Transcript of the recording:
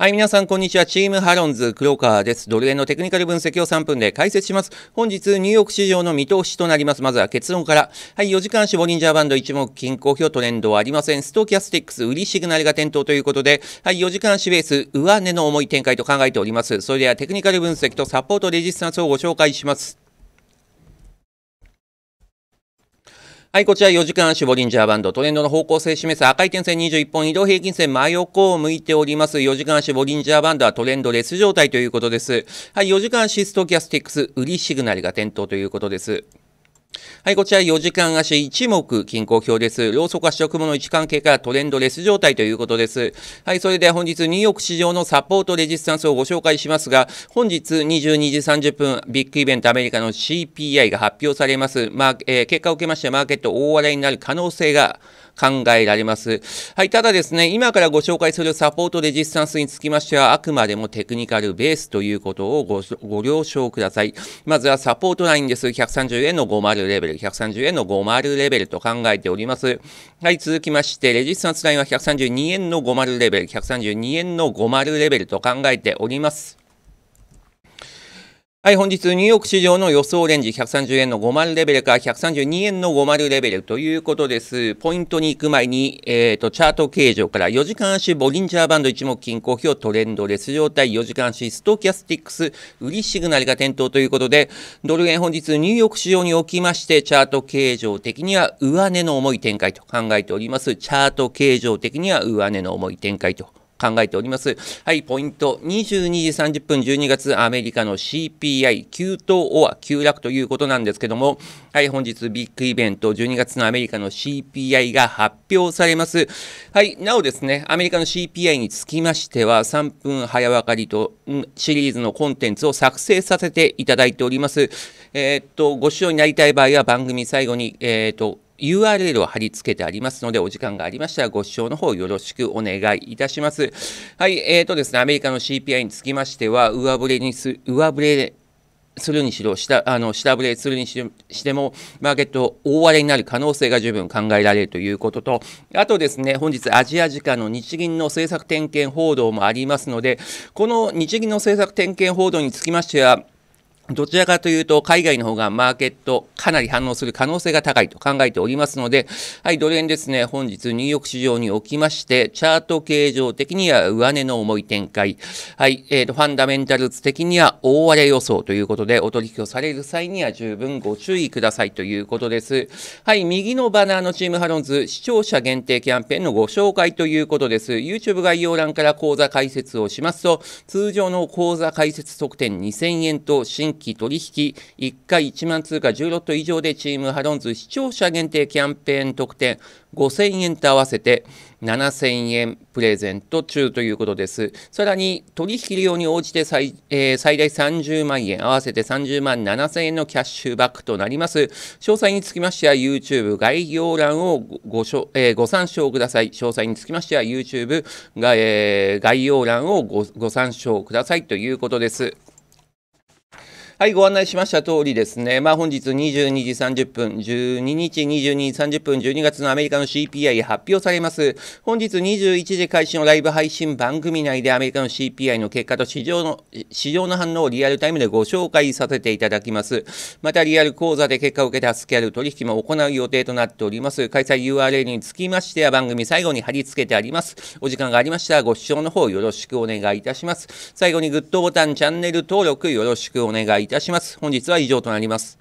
はい、皆さん、こんにちは。チームハロンズ、黒川です。ドル円のテクニカル分析を3分で解説します。本日、ニューヨーク市場の見通しとなります。まずは結論から。はい、4時間足ボリンジャーバンド一目均衡表トレンドはありません。ストーキャスティックス、売りシグナルが点灯ということで、はい、4時間足ベース、上値の重い展開と考えております。それでは、テクニカル分析とサポートレジスタンスをご紹介します。はい、こちら4時間足ボリンジャーバンド、トレンドの方向性示す赤い点線21本、移動平均線真横を向いております。4時間足ボリンジャーバンドはトレンドレス状態ということです。はい、4時間足ストキャスティックス、売りシグナルが点灯ということです。はい、こちら4時間足一目均衡表です。ローソク足と雲の位置関係からトレンドレス状態ということです。はい、それでは本日ニューヨーク市場のサポートレジスタンスをご紹介しますが、本日22時30分、ビッグイベントアメリカの CPI が発表されます。まあ、えー、結果を受けましてマーケット大笑いになる可能性が考えられます。はい、ただですね、今からご紹介するサポートレジスタンスにつきましては、あくまでもテクニカルベースということをごご了承ください。まずはサポートラインです。130円の50レベル、130円の50レベルと考えております。はい、続きまして、レジスタンスラインは132円の50レベル、132円の50レベルと考えております。はい、本日、ニューヨーク市場の予想レンジ130円の5丸レベルか132円の50レベルということです。ポイントに行く前に、えっ、ー、と、チャート形状から4時間足ボリンジャーバンド一目均衡表トレンドレス状態4時間足ストキャスティックス売りシグナルが点灯ということで、ドル円本日ニューヨーク市場におきまして、チャート形状的には上値の重い展開と考えております。チャート形状的には上値の重い展開と考えております。はい、ポイント。22時30分12月アメリカの CPI 急騰オア急落ということなんですけども、はい、本日ビッグイベント12月のアメリカの CPI が発表されます。はい、なおですね、アメリカの CPI につきましては3分早分かりとシリーズのコンテンツを作成させていただいております。えー、っと、ご視聴になりたい場合は番組最後に、えー、っと、URL を貼り付けてありますので、お時間がありましたらご視聴の方よろしくお願いいたします。はい、えーとですね、アメリカの CPI につきましては、上振れにす、上振れするにしろ、下あの下振れするにしても、マーケット大荒れになる可能性が十分考えられるということと、あとですね、本日、アジア時間の日銀の政策点検報道もありますので、この日銀の政策点検報道につきましては、どちらかというと、海外の方がマーケットかなり反応する可能性が高いと考えておりますので、はい、ドル円ですね、本日ニューヨーク市場におきまして、チャート形状的には上値の重い展開、はい、えーと、ファンダメンタルズ的には大荒れ予想ということで、お取引をされる際には十分ご注意くださいということです。はい、右のバナーのチームハロンズ、視聴者限定キャンペーンのご紹介ということです。YouTube 概要欄から講座解説をしますと、通常の講座解説特典2000円と新期取引1回1万通貨10ロット以上でチームハロンズ視聴者限定キャンペーン特典5000円と合わせて7000円プレゼント中ということです。さらに取引量に応じて最えー、最大30万円、合わせて30万7000円のキャッシュバックとなります。詳細につきましては YouTube 概要欄をごえー、ご参照ください。詳細につきましては YouTube が、えー、概要欄をご参照くださいということです。はい、ご案内しました通りですね、まあ、本日22時30分、12日22時30分、12月のアメリカの CPI 発表されます。本日21時開始のライブ配信番組内でアメリカの CPI の結果と市場の市場の反応をリアルタイムでご紹介させていただきます。また、リアル講座で結果を受けたスキャル取引も行う予定となっております。開催 URL につきましては番組最後に貼り付けてあります。お時間がありましたらご視聴の方よろしくお願いいたします。最後にグッドボタン、チャンネル登録よろしくお願いいたします。たします。本日は以上となります。